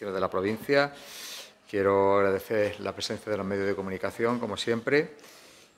de la provincia. Quiero agradecer la presencia de los medios de comunicación, como siempre,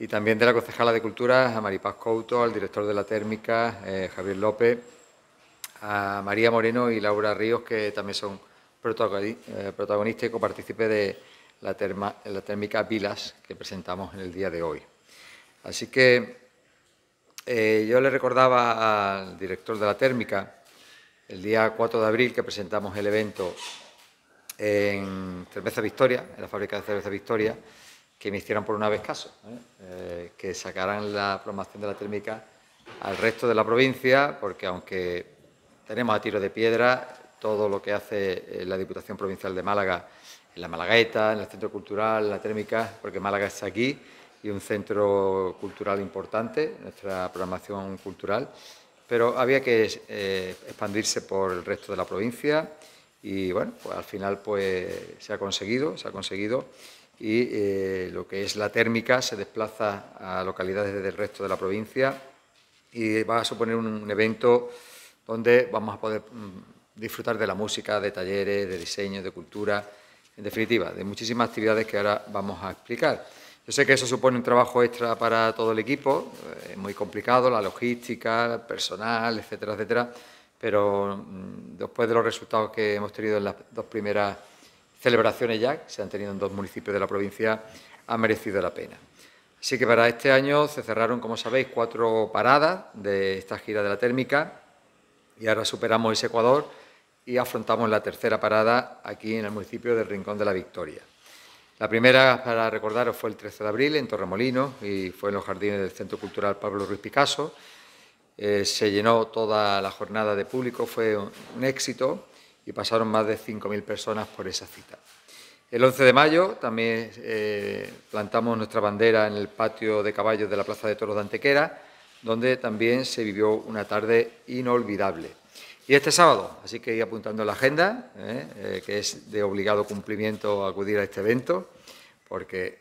y también de la concejala de Cultura, a Maripaz Couto, al director de la Térmica, eh, Javier López, a María Moreno y Laura Ríos, que también son eh, protagonistas y copartícipes de la, Térmica Vilas que presentamos en el día de hoy. Así que eh, yo le recordaba al director de la Térmica, el día 4 de abril que presentamos el evento en Cerveza Victoria, en la fábrica de Cerveza Victoria, que me hicieran por una vez caso, ¿eh? Eh, que sacaran la programación de la térmica al resto de la provincia, porque aunque tenemos a tiro de piedra todo lo que hace eh, la Diputación Provincial de Málaga, en la Malagueta, en el Centro Cultural, en la térmica, porque Málaga está aquí y un centro cultural importante, nuestra programación cultural, pero había que expandirse por el resto de la provincia y bueno, pues al final pues se ha conseguido, se ha conseguido y eh, lo que es la térmica se desplaza a localidades del resto de la provincia y va a suponer un, evento donde vamos a poder mm, disfrutar de la música, de talleres, de diseño, de cultura, en definitiva, de muchísimas actividades que ahora vamos a explicar. Yo sé que eso supone un trabajo extra para todo el equipo, eh, es muy complicado, la logística, personal, etcétera, etcétera pero mm, después de los resultados que hemos tenido en las dos primeras celebraciones ya, que se han tenido en dos municipios de la provincia, ha merecido la pena. Así que para este año se cerraron, como sabéis, cuatro paradas de esta gira de la térmica y ahora superamos ese Ecuador y afrontamos la tercera parada aquí en el municipio del Rincón de la Victoria. La primera, para recordaros, fue el 13 de abril en Torremolinos y fue en los jardines del Centro Cultural Pablo Ruiz Picasso eh, se llenó toda la jornada de público, fue un, éxito y pasaron más de 5.000 personas por esa cita. El 11 de mayo también eh, plantamos nuestra bandera en el patio de caballos de la Plaza de Toros de Antequera, donde también se vivió una tarde inolvidable. Y este sábado, así que ir apuntando la agenda, eh, que es de obligado cumplimiento acudir a este evento, porque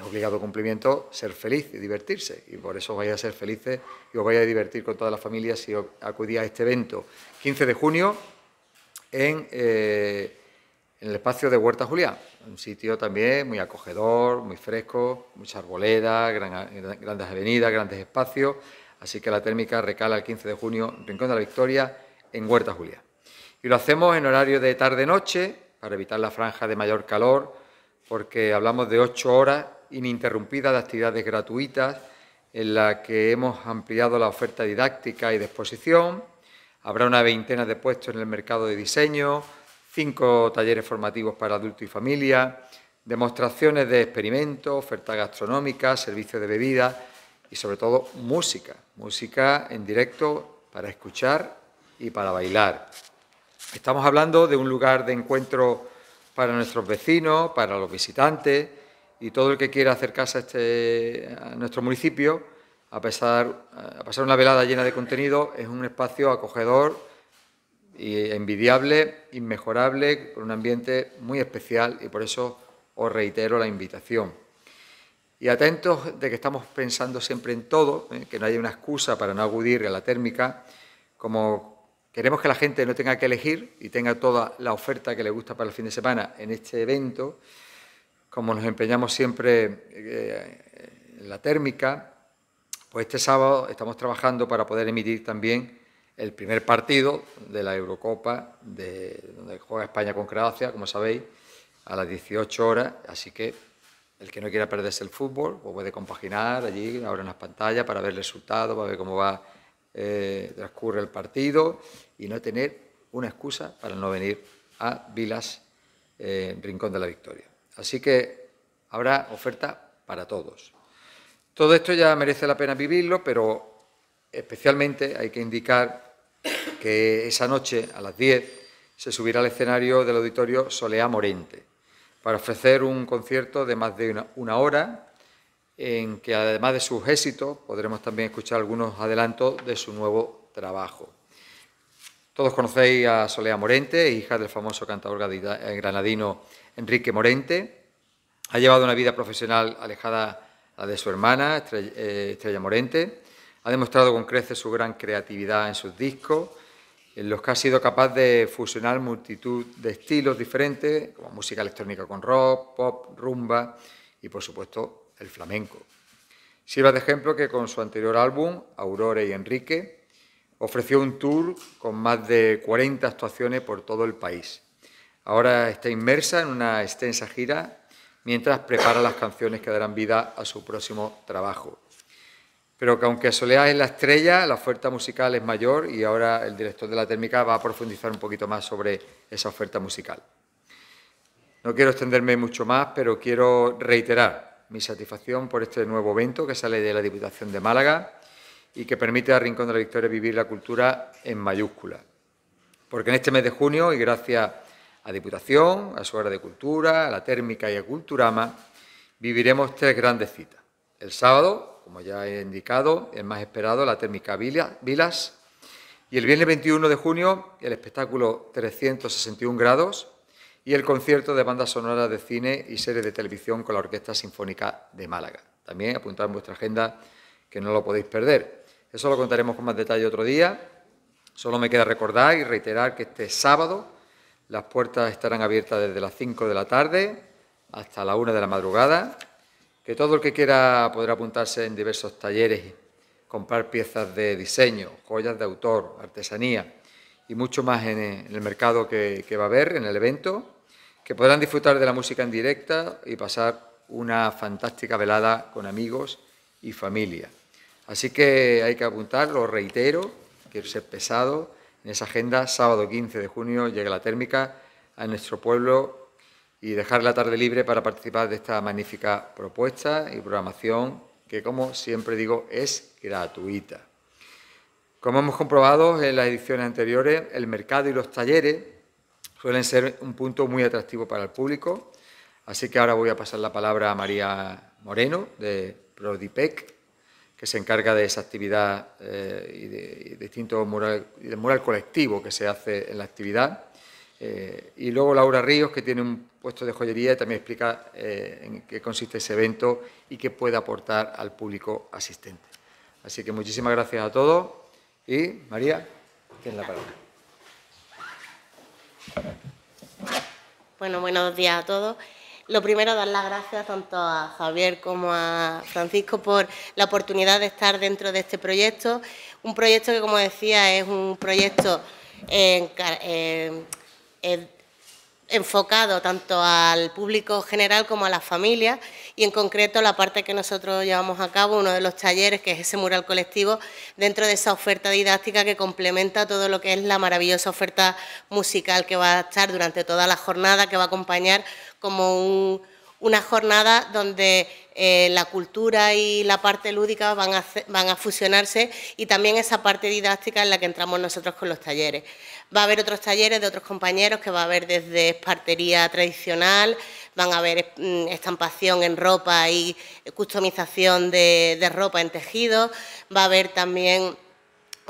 es obligado cumplimiento ser feliz y divertirse. Y por eso vais a ser felices y os vais a divertir con toda la familia si acudís a este evento. 15 de junio eh, en, el espacio de Huerta Julián. Un sitio también muy acogedor, muy fresco, ...muchas arboleda, grandes avenidas, grandes espacios. Así que la térmica recala el 15 de junio, Rincón de la Victoria, en Huerta Julián. Y lo hacemos en horario de tarde-noche para evitar la franja de mayor calor porque hablamos de ocho horas ininterrumpidas de actividades gratuitas en la que hemos ampliado la oferta didáctica y de exposición. Habrá una veintena de puestos en el mercado de diseño, cinco talleres formativos para adultos y familia, demostraciones de experimentos, oferta gastronómica, servicios de bebida y sobre todo música, música en directo para escuchar y para bailar. Estamos hablando de un lugar de encuentro para nuestros vecinos, para los visitantes y todo el que quiera acercarse a, este, nuestro municipio, a, pesar, a pasar una velada llena de contenido, es un espacio acogedor y envidiable, inmejorable, con un ambiente muy especial y por eso os reitero la invitación. Y atentos de que estamos pensando siempre en todo, ¿eh? que no haya una excusa para no acudir a la térmica, como Queremos que la gente no tenga que elegir y tenga toda la oferta que le gusta para el fin de semana en este evento. Como nos empeñamos siempre eh, en la térmica, pues este sábado estamos trabajando para poder emitir también el primer partido de la Eurocopa, donde juega España con Croacia, como sabéis, a las 18 horas. Así que el que no quiera perderse el fútbol, pues puede compaginar allí, ahora en las pantallas, para ver el resultado, para ver cómo va eh, transcurre el partido y no tener una excusa para no venir a Vilas eh, Rincón de la Victoria. Así que habrá oferta para todos. Todo esto ya merece la pena vivirlo, pero especialmente hay que indicar que esa noche a las 10 se subirá al escenario del auditorio Soleá Morente para ofrecer un concierto de más de una hora en que además de sus éxitos podremos también escuchar algunos adelantos de su nuevo trabajo. Todos conocéis a Solea Morente, hija del famoso cantador eh, granadino Enrique Morente. Ha llevado una vida profesional alejada a de su hermana, eh, Estrella Morente. Ha demostrado con creces su gran creatividad en sus discos, en los que ha sido capaz de fusionar multitud de estilos diferentes, como música electrónica con rock, pop, rumba y, por supuesto, el flamenco. Sirva de ejemplo que con su anterior álbum, Aurora y Enrique, ofreció un tour con más de 40 actuaciones por todo el país. Ahora está inmersa en una extensa gira mientras prepara las canciones que darán vida a su próximo trabajo. Pero que aunque Soleá es la estrella, la oferta musical es mayor y ahora el director de la térmica va a profundizar un poquito más sobre esa oferta musical. No quiero extenderme mucho más, pero quiero reiterar mi satisfacción por este nuevo evento que sale de la Diputación de Málaga y que permite a Rincón de la Victoria vivir la cultura en mayúscula. Porque en este mes de junio, y gracias a Diputación, a su hora de cultura, a la térmica y a Culturama, viviremos tres grandes citas. El sábado, como ya he indicado, el más esperado, la térmica Vilas. Y el viernes 21 de junio, el espectáculo 361 grados, y el concierto de bandas sonoras de cine y series de televisión con la Orquesta Sinfónica de Málaga. También apuntad en vuestra agenda que no lo podéis perder. Eso lo contaremos con más detalle otro día. Solo me queda recordar y reiterar que este sábado las puertas estarán abiertas desde las 5 de la tarde hasta la 1 de la madrugada, que todo el que quiera podrá apuntarse en diversos talleres, comprar piezas de diseño, joyas de autor, artesanía y mucho más en eh, el mercado que, va a haber, en el evento, que podrán disfrutar de la música en directa y pasar una fantástica velada con amigos y familia. Así que hay que apuntar, lo reitero, quiero ser pesado, en esa agenda, sábado 15 de junio llega la térmica a nuestro pueblo y dejar la tarde libre para participar de esta magnífica propuesta y programación que, como siempre digo, es gratuita. Como hemos comprobado en las ediciones anteriores, el mercado y los talleres suelen ser un punto muy atractivo para el público, así que ahora voy a pasar la palabra a María Moreno de Prodipec, que se encarga de esa actividad eh, y, de, mural, del mural colectivo que se hace en la actividad. Eh, y luego Laura Ríos, que tiene un puesto de joyería y también explica eh, en qué consiste ese evento y qué puede aportar al público asistente. Así que muchísimas gracias a todos y María, tienes la palabra. Bueno, buenos días a todos. Lo primero, dar las gracias tanto a Javier como a Francisco por la oportunidad de estar dentro de este proyecto. Un proyecto que, como decía, es un proyecto en enfocado tanto al público general como a las familias y en concreto la parte que nosotros llevamos a cabo, uno de los talleres que es ese mural colectivo, dentro de esa oferta didáctica que complementa todo lo que es la maravillosa oferta musical que va a estar durante toda la jornada, que va a acompañar como una jornada donde eh, la cultura y la parte lúdica van van a fusionarse y también esa parte didáctica en la que entramos nosotros con los talleres. Va a haber otros talleres de otros compañeros que va a haber desde espartería tradicional, van a haber mm, estampación en ropa y eh, customización de, ropa en tejido, va a haber también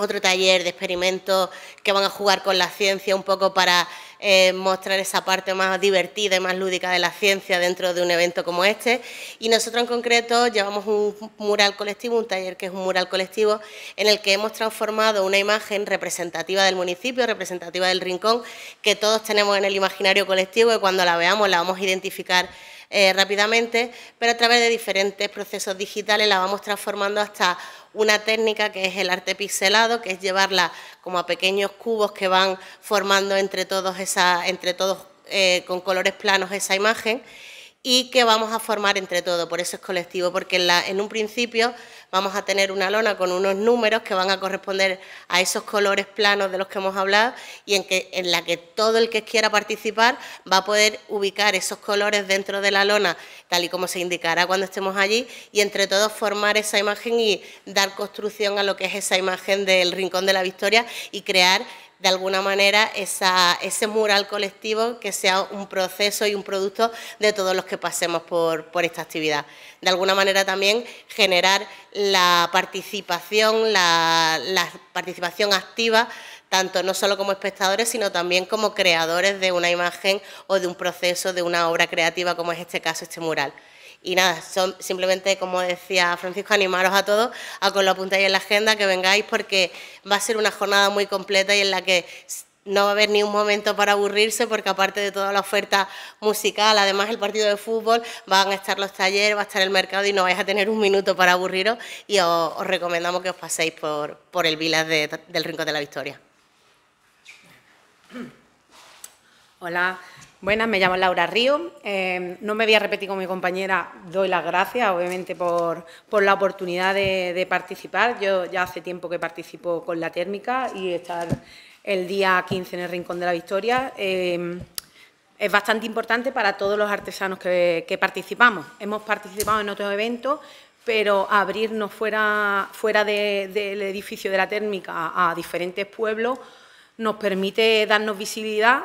otro taller de experimentos que van a jugar con la ciencia un poco para eh, mostrar esa parte más divertida y más lúdica de la ciencia dentro de un evento como este. Y nosotros en concreto llevamos un mural colectivo, un taller que es un mural colectivo, en el que hemos transformado una imagen representativa del municipio, representativa del rincón, que todos tenemos en el imaginario colectivo y cuando la veamos la vamos a identificar eh, rápidamente, pero a través de diferentes procesos digitales la vamos transformando hasta una técnica que es el arte pixelado, que es llevarla como a pequeños cubos que van formando entre todos, esa, entre todos eh, con colores planos esa imagen y que vamos a formar entre todos, por eso es colectivo, porque en, la, en, un principio vamos a tener una lona con unos números que van a corresponder a esos colores planos de los que hemos hablado y en, que, en la que todo el que quiera participar va a poder ubicar esos colores dentro de la lona, tal y como se indicará cuando estemos allí, y entre todos formar esa imagen y dar construcción a lo que es esa imagen del Rincón de la Victoria y crear de alguna manera ese mural colectivo que sea un proceso y un producto de todos los que pasemos por, por esta actividad. De alguna manera también generar la participación, la, la participación activa tanto no solo como espectadores, sino también como creadores de una imagen o de un proceso, de una obra creativa, como es este caso, este mural. Y nada, son simplemente, como decía Francisco, animaros a todos a que lo apuntáis en la agenda, que vengáis, porque va a ser una jornada muy completa y en la que no va a haber ni un momento para aburrirse porque aparte de toda la oferta musical, además el partido de fútbol, van a estar los talleres, va a estar el mercado y no vais a tener un minuto para aburriros y os, recomendamos que os paséis por, por el Vilas del Rincón de la Victoria. Hola, Buenas, me llamo Laura Río. Em, no me voy a repetir con mi compañera, doy las gracias, obviamente, por, la oportunidad de, participar. Yo ya hace tiempo que participo con la térmica y estar el día 15 en el Rincón de la Victoria em, es bastante importante para todos los artesanos que, participamos. Hemos participado en otros eventos, pero abrirnos fuera, del edificio de la térmica a diferentes pueblos nos permite darnos visibilidad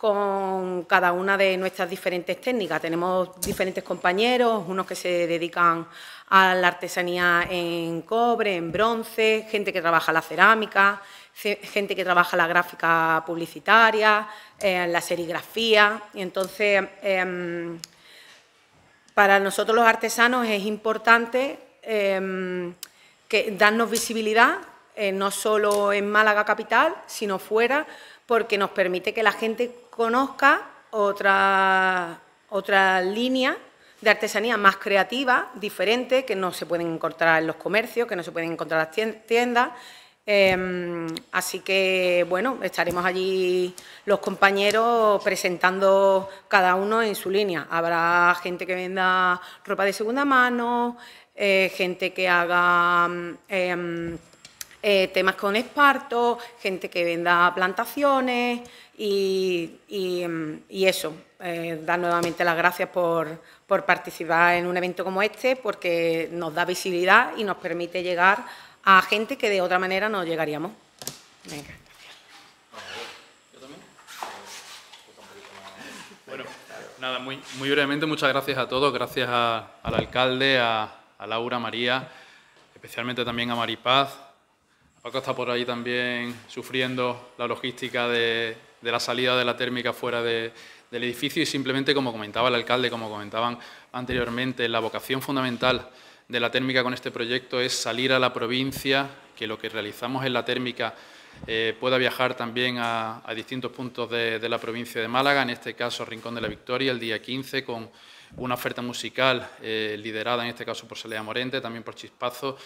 con cada una de nuestras diferentes técnicas. Tenemos diferentes compañeros, unos que se dedican a la artesanía en cobre, en bronce, gente que trabaja la cerámica, gente que trabaja la gráfica publicitaria, eh, la serigrafía. Y entonces, em, para nosotros los artesanos es importante em, que darnos visibilidad, eh, no solo en Málaga capital, sino fuera, porque nos permite que la gente conozca otra otra línea de artesanía más creativa, diferente, que no se pueden encontrar en los comercios, que no se pueden encontrar en las tiendas. Em, así que, bueno, estaremos allí los compañeros presentando cada uno en su línea. Habrá gente que venda ropa de segunda mano, eh, gente que haga... Em, eh, temas con esparto, gente que venda plantaciones y, em, eso. Eh, dar nuevamente las gracias por, participar en un evento como este, porque nos da visibilidad y nos permite llegar a gente que de otra manera no llegaríamos. Bueno, nada, muy, muy brevemente, muchas gracias a todos, gracias al alcalde, a, a Laura, María, especialmente también a Maripaz, Paco está por ahí también sufriendo la logística de, la salida de la térmica fuera del edificio y simplemente, como comentaba el alcalde, como comentaban anteriormente, la vocación fundamental de la térmica con este proyecto es salir a la provincia, que lo que realizamos en la térmica eh, pueda viajar también a, distintos puntos de, de la provincia de Málaga, en este caso Rincón de la Victoria, el día 15 con una oferta musical eh, liderada en este caso por Selea Morente, también por Chispazo.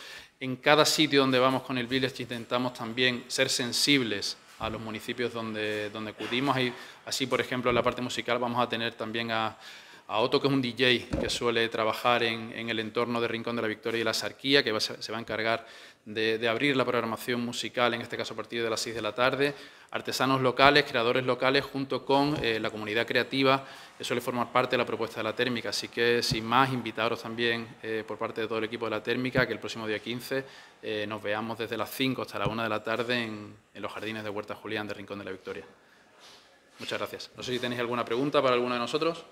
En cada sitio donde vamos con el Village intentamos también ser sensibles a los municipios donde, donde acudimos. Y así, por ejemplo, en la parte musical vamos a tener también a a Otto, que es un DJ que suele trabajar en, el entorno de Rincón de la Victoria y la Sarquía, que se va a encargar de, abrir la programación musical, en este caso a partir de las 6 de la tarde, artesanos locales, creadores locales, junto con eh, la comunidad creativa, que suele formar parte de la propuesta de la térmica. Así que, sin más, invitaros también eh, por parte de todo el equipo de la térmica que el próximo día 15 eh, nos veamos desde las 5 hasta la 1 de la tarde en, en los jardines de Huerta Julián de Rincón de la Victoria. Muchas gracias. No sé si tenéis alguna pregunta para alguno de nosotros.